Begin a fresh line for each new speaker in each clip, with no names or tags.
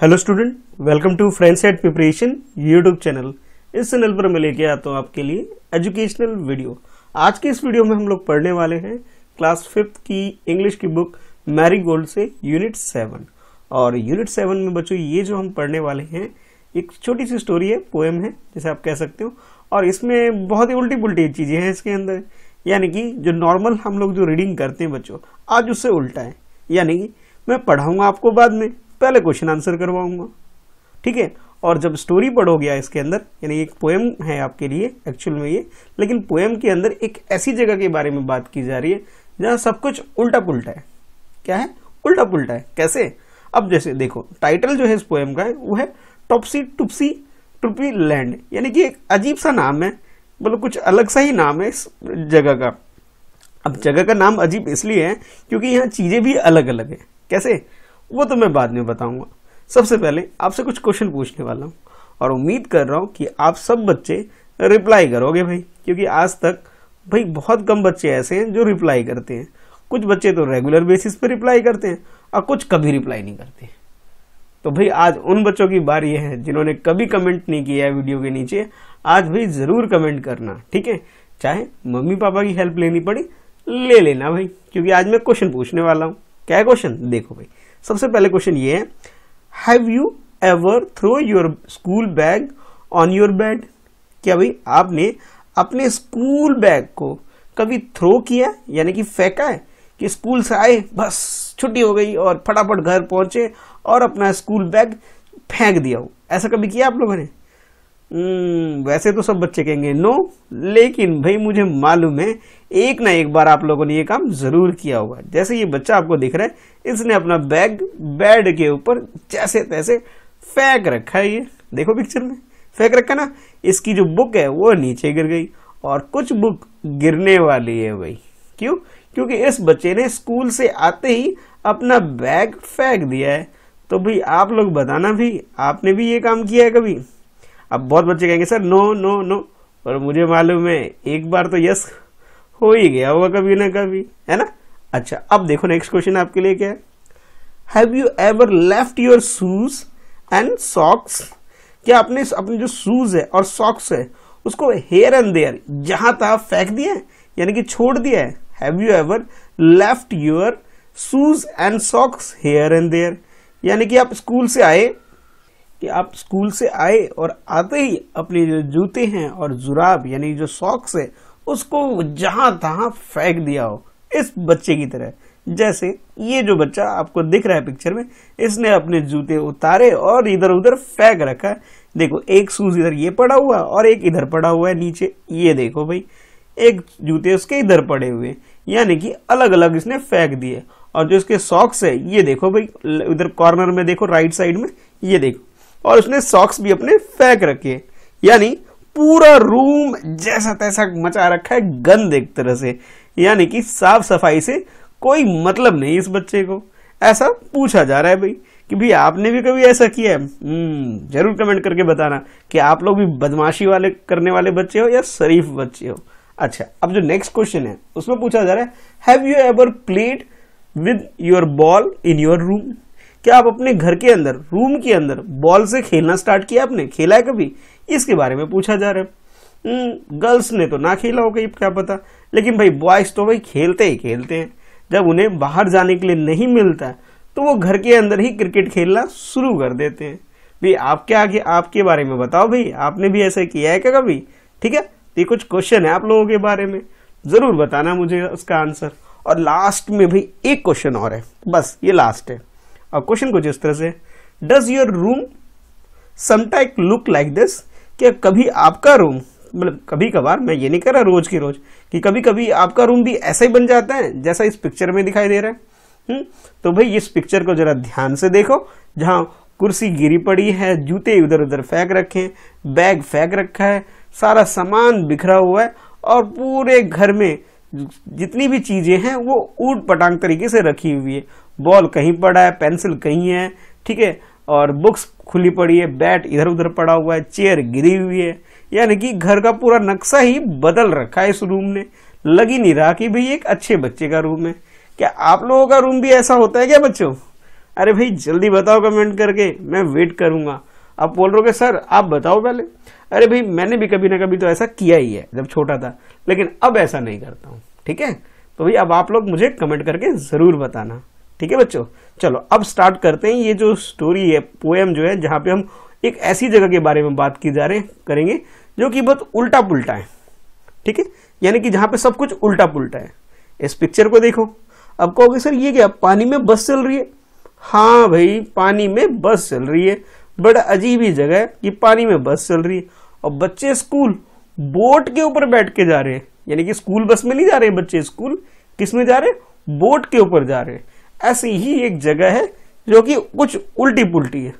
Hello student welcome to friends at preparation YouTube channel इस channel पर मैं लेके आता हूँ आपके लिए एजुकेशनल वीडियो आज के इस वीडियो में हम लोग पढ़ने वाले हैं क्लास फिफ्थ की इंग्लिश की बुक मैरी गोल्ड से यूनिट सेवन और यूनिट सेवन में बच्चों ये जो हम पढ़ने वाले हैं एक छोटी सी स्टोरी है पोएम है जिसे आप कह सकते हो और इसमें बहुत ही उल्टी पुल्टी चीज़ें हैं इसके अंदर यानी कि जो नॉर्मल हम लोग जो रीडिंग करते हैं बच्चों आज उससे उल्टा है यानी कि मैं पढ़ाऊँगा आपको बाद में पहले क्वेश्चन आंसर करवाऊंगा ठीक है और जब स्टोरी पढ़ हो गया इसके अंदर यानी एक पोएम है आपके लिए एक्चुअल में ये लेकिन पोएम के अंदर एक ऐसी जगह के बारे में बात की जा रही है जहाँ सब कुछ उल्टा पुलटा है क्या है उल्टा पुलटा है कैसे अब जैसे देखो टाइटल जो है इस पोएम का है वो है टॉपसी टुपसी टुपी लैंड यानी कि एक अजीब सा नाम है मतलब कुछ अलग सा ही नाम है इस जगह का अब जगह का नाम अजीब इसलिए है क्योंकि यहाँ चीज़ें भी अलग अलग है कैसे वो तो मैं बाद में बताऊंगा सबसे पहले आपसे कुछ क्वेश्चन पूछने वाला हूँ और उम्मीद कर रहा हूँ कि आप सब बच्चे रिप्लाई करोगे भाई क्योंकि आज तक भाई बहुत कम बच्चे ऐसे हैं जो रिप्लाई करते हैं कुछ बच्चे तो रेगुलर बेसिस पर रिप्लाई करते हैं और कुछ कभी रिप्लाई नहीं करते तो भाई आज उन बच्चों की बारी है जिन्होंने कभी कमेंट नहीं किया है वीडियो के नीचे आज भाई ज़रूर कमेंट करना ठीक है चाहे मम्मी पापा की हेल्प लेनी पड़ी ले लेना भाई क्योंकि आज मैं क्वेश्चन पूछने वाला हूँ क्या है क्वेश्चन देखो भाई सबसे पहले क्वेश्चन ये है have you ever throw your school bag on your bed क्या भाई आपने अपने स्कूल बैग को कभी थ्रो किया यानी कि फेंका है कि स्कूल से आए बस छुट्टी हो गई और फटाफट घर पहुंचे और अपना स्कूल बैग फेंक दिया हो ऐसा कभी किया आप लोगों ने हम्म, वैसे तो सब बच्चे कहेंगे नो लेकिन भाई मुझे मालूम है एक ना एक बार आप लोगों ने ये काम जरूर किया होगा जैसे ये बच्चा आपको दिख रहा है इसने अपना बैग बेड के ऊपर जैसे तैसे फेंक रखा है ये देखो पिक्चर में फेंक रखा ना इसकी जो बुक है वो नीचे गिर गई और कुछ बुक गिरने वाली है भाई क्यों क्योंकि इस बच्चे ने स्कूल से आते ही अपना बैग फेंक दिया है तो भाई आप लोग बताना भी आपने भी ये काम किया है कभी अब बहुत बच्चे कहेंगे सर नो नो नो और मुझे मालूम है एक बार तो यस हो ही गया होगा कभी ना कभी है ना अच्छा अब देखो नेक्स्ट क्वेश्चन आपके लिए क्या है have you ever left your shoes and socks क्या आपने अपने जो शूज है और सॉक्स है उसको हेयर एंड देयर जहां तहाँ फेंक दिया है यानी कि छोड़ दिया है have you ever left your shoes and socks here and there यानी कि आप स्कूल से आए कि आप स्कूल से आए और आते ही अपने जो जूते हैं और जुराब यानी जो सॉक्स है उसको जहां तहां फेंक दिया हो इस बच्चे की तरह जैसे ये जो बच्चा आपको दिख रहा है पिक्चर में इसने अपने जूते उतारे और इधर उधर फेंक रखा है देखो एक शूज इधर ये पड़ा हुआ और एक इधर पड़ा हुआ है नीचे ये देखो भाई एक जूते उसके इधर पड़े हुए यानी कि अलग अलग इसने फेंक दिए और जो इसके सॉक्स है ये देखो भाई इधर कॉर्नर में देखो राइट साइड में ये देखो और उसने सॉक्स भी अपने फेंक रखे यानी पूरा रूम जैसा तैसा मचा रखा है गंद एक तरह से यानी कि साफ सफाई से कोई मतलब नहीं इस बच्चे को ऐसा पूछा जा रहा है भाई कि भाई आपने भी कभी ऐसा किया है हम्म, जरूर कमेंट करके बताना कि आप लोग भी बदमाशी वाले करने वाले बच्चे हो या शरीफ बच्चे हो अच्छा अब जो नेक्स्ट क्वेश्चन है उसमें पूछा जा रहा है have you ever played with your ball in your room क्या आप अपने घर के अंदर रूम के अंदर बॉल से खेलना स्टार्ट किया आपने खेला है कभी इसके बारे में पूछा जा रहा है गर्ल्स हम्म, ने तो ना खेला होगा ये क्या पता लेकिन भाई बॉयज तो भाई खेलते ही खेलते हैं जब उन्हें बाहर जाने के लिए नहीं मिलता तो वो घर के अंदर ही क्रिकेट खेलना शुरू कर देते हैं भाई आपके आगे आपके बारे में बताओ भाई आपने भी ऐसा किया है क्या कभी ठीक है ये कुछ क्वेश्चन है आप लोगों के बारे में ज़रूर बताना मुझे उसका आंसर और लास्ट में भाई एक क्वेश्चन और है बस ये लास्ट है अब क्वेश्चन कुछ इस तरह से does your room sometime look like this क्या कभी आपका रूम मतलब कभी कभार मैं ये नहीं कर रहा रोज की रोज कि कभी कभी आपका रूम भी ऐसा ही बन जाता है जैसा इस पिक्चर में दिखाई दे रहा है हुँ? हम्म, तो भाई इस पिक्चर को जरा ध्यान से देखो जहाँ कुर्सी गिरी पड़ी है जूते इधर उधर फेंक रखे हैं बैग फेंक रखा है सारा सामान बिखरा हुआ है और पूरे घर में जितनी भी चीज़ें हैं वो ऊट पटांग तरीके से रखी हुई है बॉल कहीं पड़ा है पेंसिल कहीं है ठीक है और बुक्स खुली पड़ी है बैट इधर उधर पड़ा हुआ है चेयर गिरी हुई है यानी कि घर का पूरा नक्शा ही बदल रखा है इस रूम ने लग ही नहीं रहा कि भाई एक अच्छे बच्चे का रूम है क्या आप लोगों का रूम भी ऐसा होता है क्या बच्चों अरे भाई जल्दी बताओ कमेंट करके मैं वेट करूंगा आप बोल रहे हो सर आप बताओ पहले अरे भाई मैंने भी कभी ना कभी तो ऐसा किया ही है जब छोटा था लेकिन अब ऐसा नहीं करता हूँ ठीक है तो भाई अब आप लोग मुझे कमेंट करके ज़रूर बताना ठीक है बच्चों चलो अब स्टार्ट करते हैं ये जो स्टोरी है पोएम जो है जहाँ पे हम एक ऐसी जगह के बारे में बात की जा रहे करेंगे जो कि बहुत उल्टा पुल्टा है ठीक है यानी कि जहाँ पे सब कुछ उल्टा पुल्टा है इस पिक्चर को देखो अब कहोगे सर ये क्या पानी में बस चल रही है हाँ भाई पानी में बस चल रही है बड़ा अजीब ही जगह है कि पानी में बस चल रही है और बच्चे स्कूल बोट के ऊपर बैठ के जा रहे हैं यानी कि स्कूल बस में नहीं जा रहे बच्चे स्कूल किस में जा रहे बोट के ऊपर जा रहे हैं ऐसी ही एक जगह है जो कि कुछ उल्टी पुल्टी है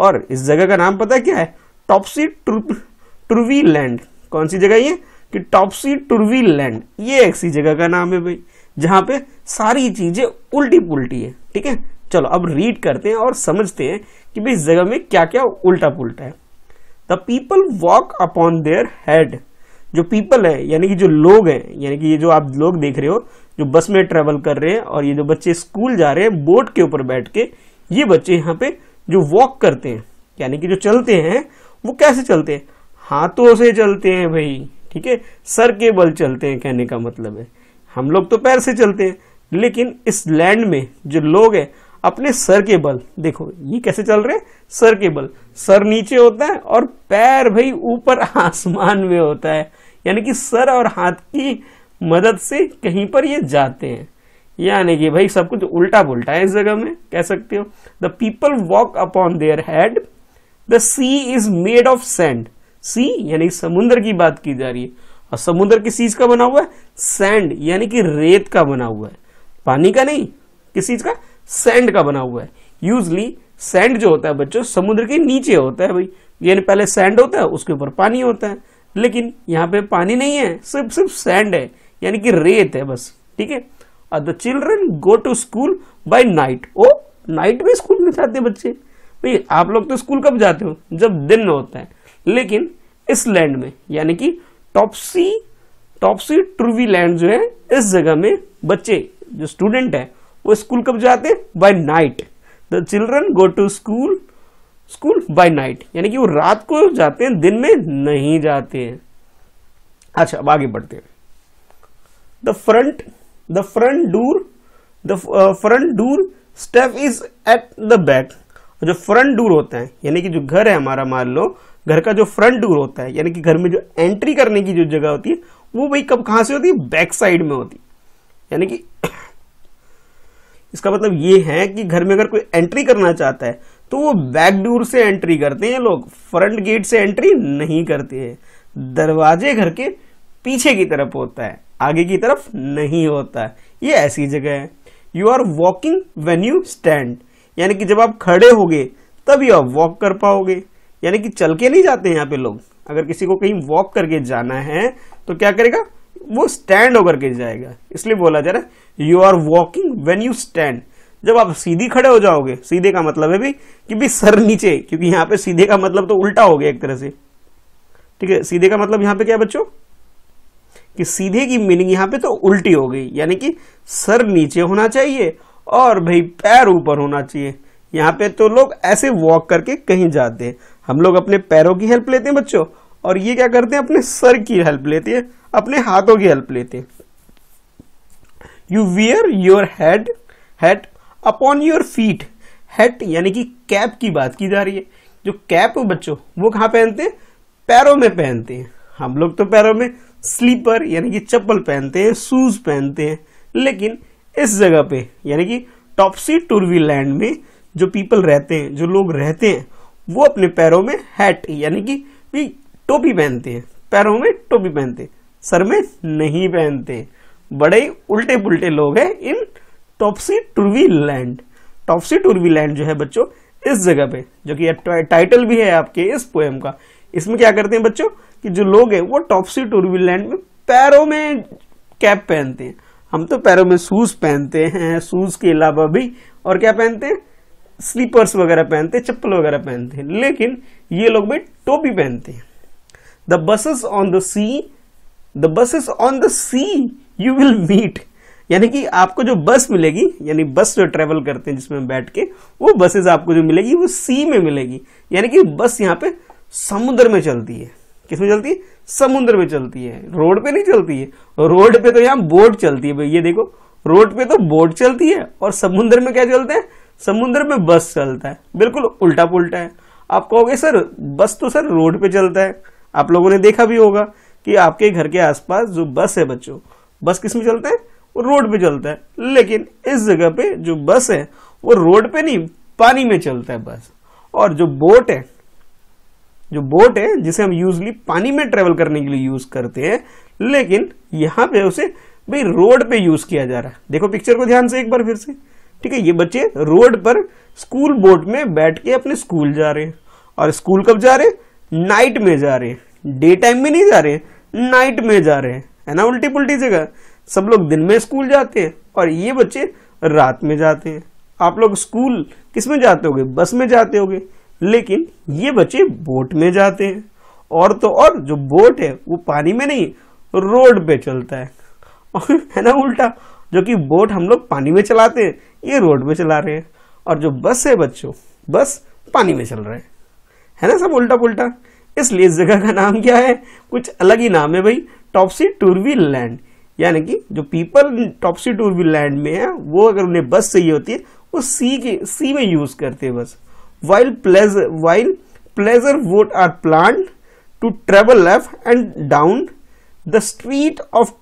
और इस जगह का नाम पता क्या है टॉपसी ट्रुवी लैंड कौन सी जगह ये कि टॉपसी टुरवी लैंड ये ऐसी जगह का नाम है भाई जहाँ पे सारी चीज़ें उल्टी पुल्टी है ठीक है चलो अब रीड करते हैं और समझते हैं कि भाई इस जगह में क्या क्या उल्टा पुल्टा है the people walk upon their head जो पीपल है यानी कि जो लोग हैं यानी कि ये जो आप लोग देख रहे हो जो बस में ट्रेवल कर रहे हैं और ये जो बच्चे स्कूल जा रहे हैं बोट के ऊपर बैठ के ये बच्चे यहाँ पे जो वॉक करते हैं यानी कि जो चलते हैं वो कैसे चलते हैं हाथों से चलते हैं भाई ठीक है सर के बल चलते हैं कहने का मतलब है हम लोग तो पैर से चलते हैं लेकिन इस लैंड में जो लोग हैं अपने सर के बल देखो ये कैसे चल रहे सर के बल सर नीचे होता है और पैर भाई ऊपर आसमान में होता है यानी कि सर और हाथ की मदद से कहीं पर ये जाते हैं यानी कि भाई सब कुछ उल्टा पुलटा है इस जगह में कह सकते हो the people walk upon their head the sea is made of sand sea यानी समुद्र की बात की जा रही है और समुद्र किस चीज का बना हुआ है सैंड यानी कि रेत का बना हुआ है पानी का नहीं किस चीज का सैंड का बना हुआ है यूजली सैंड जो होता है बच्चों समुद्र के नीचे होता है भाई यानी पहले सैंड होता है उसके ऊपर पानी होता है लेकिन यहाँ पे पानी नहीं है सिर्फ सिर्फ सैंड है यानी कि रेत है बस ठीक है और the children go to school by night oh night में स्कूल में जाते हैं बच्चे भाई आप लोग तो स्कूल कब जाते हो जब दिन होता है लेकिन इस लैंड में यानी कि टॉपसी टॉपसी ट्रूवी लैंड जो है इस जगह में बच्चे जो स्टूडेंट है वो स्कूल कब जाते by night the children go to school school by night यानी कि वो रात को जाते हैं दिन में नहीं जाते हैं अच्छा अब आगे बढ़ते हैं the front the front door the front door step is at the back जो फ्रंट डूर होता है यानी कि जो घर है हमारा मान लो घर का जो फ्रंट डूर होता है यानी कि घर में जो एंट्री करने की जो जगह होती है वो भाई कब कहाँ से होती है बैक साइड में होती है यानी कि इसका मतलब ये है कि घर में अगर कोई एंट्री करना चाहता है तो वो बैक डोर से एंट्री करते हैं लोग फ्रंट गेट से एंट्री नहीं करते हैं दरवाजे घर के पीछे की तरफ होता है आगे की तरफ नहीं होता है ये ऐसी जगह है you are walking when you stand यानी कि जब आप खड़े होगे तब यू आप वॉक कर पाओगे यानी कि चल के नहीं जाते हैं यहाँ पे लोग अगर किसी को कहीं वॉक करके जाना है तो क्या करेगा वो स्टैंड होकर के जाएगा इसलिए बोला जा रहा है you are walking when you stand जब आप सीधी खड़े हो जाओगे सीधे का मतलब है भी कि भी सर नीचे क्योंकि यहां पे सीधे का मतलब तो उल्टा हो गया एक तरह से ठीक है सीधे का मतलब यहां पे क्या बच्चों कि सीधे की मीनिंग यहां पे तो उल्टी हो गई यानी कि सर नीचे होना चाहिए और भाई पैर ऊपर होना चाहिए यहां पे तो लोग ऐसे वॉक करके कहीं जाते हैं हम लोग अपने पैरों की हेल्प लेते हैं बच्चों और ये क्या करते हैं अपने सर की हेल्प लेते हैं अपने हाथों की हेल्प लेते हैं you wear your head hat upon your feet hat यानी कि कैप की बात की जा रही है जो कैप बच्चों वो कहाँ पहनते हैं पैरों में पहनते हैं हम लोग तो पैरों में स्लीपर यानी कि चप्पल पहनते हैं शूज पहनते हैं लेकिन इस जगह पे यानी कि टॉपसी टूरवी लैंड में जो पीपल रहते हैं जो लोग रहते हैं वो अपने पैरों में हैट यानी कि टोपी पहनते हैं पैरों में टोपी पहनते सर में नहीं पहनते बड़े उल्टे पुल्टे लोग हैं इन टॉपसी टूर्वी लैंड टॉपसी टूर्वी लैंड जो है बच्चों इस जगह पे जो कि टाइटल भी है आपके इस पोएम का इसमें क्या करते हैं बच्चों कि जो लोग हैं वो टॉपसी टूर्वी लैंड में पैरों में कैप पहनते हैं हम तो पैरों में शूज पहनते हैं शूज के अलावा भी और क्या पहनते हैं स्लीपर्स वगैरह पहनते हैं चप्पल वगैरह पहनते हैं लेकिन ये लोग भाई टोपी पहनते हैं the buses on the sea the buses on the sea you will meet यानी कि आपको जो बस मिलेगी यानी बस जो ट्रेवल करते हैं जिसमें बैठ के वो बसेस आपको जो मिलेगी वो सी में मिलेगी यानी कि बस यहाँ पे समुद्र में चलती है किस में चलती है समुद्र में चलती है रोड पे नहीं चलती है रोड पे तो यहाँ बोट चलती है भाई ये देखो रोड पे तो बोट चलती है और समुद्र में क्या चलते हैं समुन्द्र में बस चलता है बिल्कुल उल्टा पुलटा है आप कहोगे सर बस तो सर रोड पे चलता है आप लोगों ने देखा भी होगा कि आपके घर के आसपास जो बस है बच्चों बस किस में चलता है वो रोड पे चलता है लेकिन इस जगह पे जो बस है वो रोड पे नहीं पानी में चलता है बस और जो बोट है जो बोट है जिसे हम यूजली पानी में ट्रेवल करने के लिए यूज करते हैं लेकिन यहां पे उसे भाई रोड पे यूज किया जा रहा है देखो पिक्चर को ध्यान से एक बार फिर से ठीक है ये बच्चे रोड पर स्कूल बोट में बैठ के अपने स्कूल जा रहे हैं और स्कूल कब जा रहे हैं नाइट में जा रहे हैं डे टाइम में नहीं जा रहे नाइट में जा रहे हैं है ना उल्टी पुल्टी जगह सब लोग दिन में स्कूल जाते हैं और ये बच्चे रात में जाते हैं आप लोग स्कूल किस में जाते होगे बस में जाते होगे लेकिन ये बच्चे बोट में जाते हैं और तो और जो बोट है वो पानी में नहीं रोड पे चलता है और है ना उल्टा जो कि बोट हम लोग पानी में चलाते हैं ये रोड में चला रहे हैं और जो बस है बच्चों बस पानी में चल रहे हैं है ना सब उल्टा पुल्टा इसलिए इस जगह का नाम क्या है कुछ अलग ही नाम है भाई टॉपसी टूरवी लैंड यानी कि जो पीपल टॉपसी टूरवी लैंड में है वो अगर उन्हें बस चाहिए होती है वो सी के सी में यूज करते हैं बस while pleasure while pleasure boat are plan to travel left and down the street of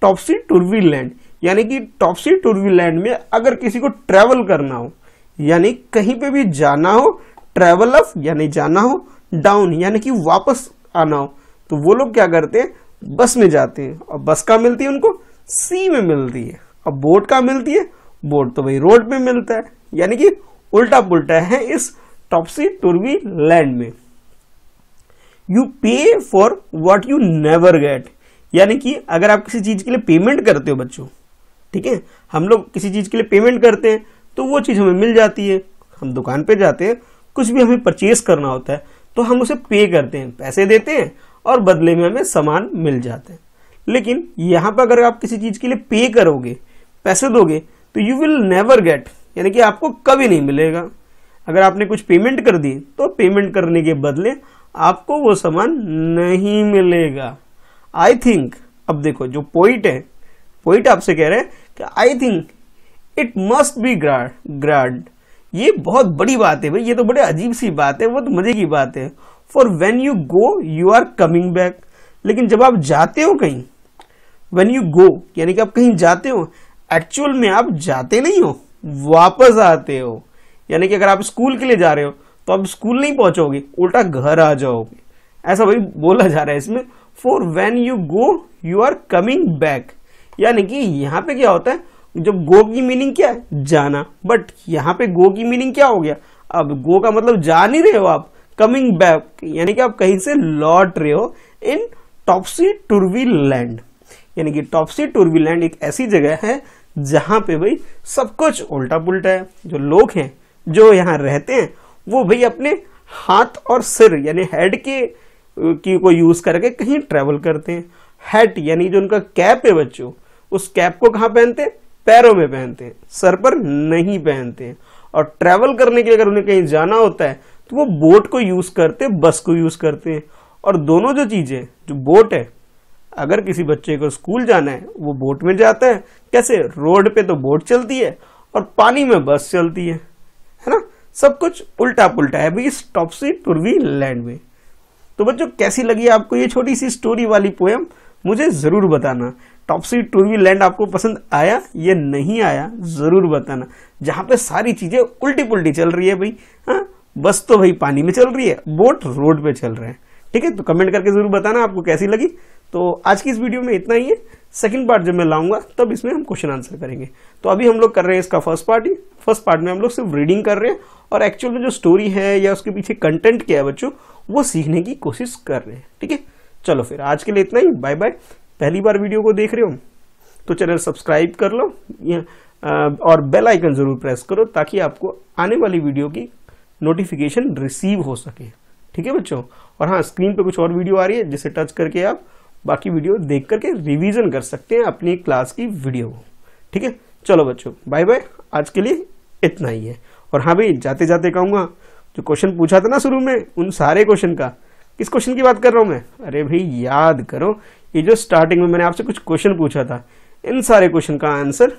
topsy turvy land यानी कि टॉपसी टूरवी लैंड में अगर किसी को ट्रेवल करना हो यानी कहीं पे भी जाना हो ट्रेवल अप यानी जाना हो डाउन यानी कि वापस आना हो तो वो लोग क्या करते हैं बस में जाते हैं और बस का मिलती है उनको सी में मिलती है और बोट कहाँ मिलती है बोट तो भाई रोड पे मिलता है यानी कि उल्टा पुल्टा है इस टॉपसी टुरवी लैंड में you pay for what you never get यानी कि अगर आप किसी चीज़ के लिए पेमेंट करते हो बच्चों ठीक है हम लोग किसी चीज़ के लिए पेमेंट करते हैं तो वो चीज़ हमें मिल जाती है हम दुकान पे जाते हैं कुछ भी हमें परचेस करना होता है तो हम उसे पे करते हैं पैसे देते हैं और बदले में हमें सामान मिल जाते हैं लेकिन यहाँ पर अगर आप किसी चीज़ के लिए पे करोगे पैसे दोगे तो यू विल नेवर गेट यानी कि आपको कभी नहीं मिलेगा अगर आपने कुछ पेमेंट कर दी तो पेमेंट करने के बदले आपको वो सामान नहीं मिलेगा आई थिंक अब देखो जो पोइट है पोइट आपसे कह रहे हैं कि I think it must be grand grand ये बहुत बड़ी बात है भाई ये तो बड़े अजीब सी बात है बहुत मजे की बात है for when you go you are coming back लेकिन जब आप जाते हो कहीं वेन यू गो यानी कि आप कहीं जाते हो एक्चुअल में आप जाते नहीं हो वापस आते हो यानी कि अगर आप स्कूल के लिए जा रहे हो तो आप स्कूल नहीं पहुंचोगे उल्टा घर आ जाओगे ऐसा भाई बोला जा रहा है इसमें for when you go you are coming back यानी कि यहाँ पे क्या होता है जब गो की मीनिंग क्या है जाना बट यहाँ पे गो की मीनिंग क्या हो गया अब गो का मतलब जा नहीं रहे हो आप कमिंग बैक यानी कि आप कहीं से लौट रहे हो इन टॉपसी टूर्वी लैंड यानी कि टॉपसी टूर्वी लैंड एक ऐसी जगह है जहां पे भाई सब कुछ उल्टा पुल्टा है जो लोग हैं जो यहाँ रहते हैं वो भाई अपने हाथ और सिर यानी हेड के की को यूज करके कहीं ट्रेवल करते हैं हेड यानी जो उनका कैप है बच्चों उस कैप को कहाँ पहनते हैं पैरों में पहनते हैं सर पर नहीं पहनते हैं और ट्रैवल करने के लिए अगर उन्हें कहीं जाना होता है तो वो बोट को यूज करते बस को यूज करते हैं और दोनों जो चीजें जो बोट है अगर किसी बच्चे को स्कूल जाना है वो बोट में जाता है कैसे रोड पे तो बोट चलती है और पानी में बस चलती है है ना सब कुछ उल्टा पुल्टा है भाई इस टॉपसी टुरवी लैंड में तो बच्चों कैसी लगी आपको ये छोटी सी स्टोरी वाली पोएम मुझे ज़रूर बताना टॉपसी टूरवी लैंड आपको पसंद आया या नहीं आया ज़रूर बताना जहाँ पे सारी चीज़ें उल्टी पुल्टी चल रही है भाई हाँ बस तो भाई पानी में चल रही है बोट रोड पे चल रहे हैं ठीक है तो कमेंट करके ज़रूर बताना आपको कैसी लगी तो आज की इस वीडियो में इतना ही है सेकंड पार्ट जब मैं लाऊंगा तब इसमें हम क्वेश्चन आंसर करेंगे तो अभी हम लोग कर रहे हैं इसका फर्स्ट पार्ट ही फर्स्ट पार्ट में हम लोग सिर्फ रीडिंग कर रहे हैं और एक्चुअल में जो स्टोरी है या उसके पीछे कंटेंट क्या है बच्चों वो सीखने की कोशिश कर रहे हैं ठीक है चलो फिर आज के लिए इतना ही बाय बाय पहली बार वीडियो को देख रहे हो तो चैनल सब्सक्राइब कर लो और बेल आइकन ज़रूर प्रेस करो ताकि आपको आने वाली वीडियो की नोटिफिकेशन रिसीव हो सके ठीक है बच्चों और हाँ स्क्रीन पे कुछ और वीडियो आ रही है जिसे टच करके आप बाकी वीडियो देख करके रिवीजन कर सकते हैं अपनी क्लास की वीडियो को ठीक है चलो बच्चों बाय बाय आज के लिए इतना ही है और हाँ भाई जाते जाते कहूँगा जो क्वेश्चन पूछा था ना शुरू में उन सारे क्वेश्चन का किस क्वेश्चन की बात कर रहा हूँ मैं अरे भाई याद करो ये जो स्टार्टिंग में मैंने आपसे कुछ क्वेश्चन पूछा था इन सारे क्वेश्चन का आंसर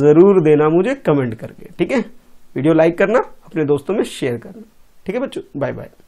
ज़रूर देना मुझे कमेंट करके ठीक है वीडियो लाइक करना अपने दोस्तों में शेयर करना ठीक है बच्चों बाय बाय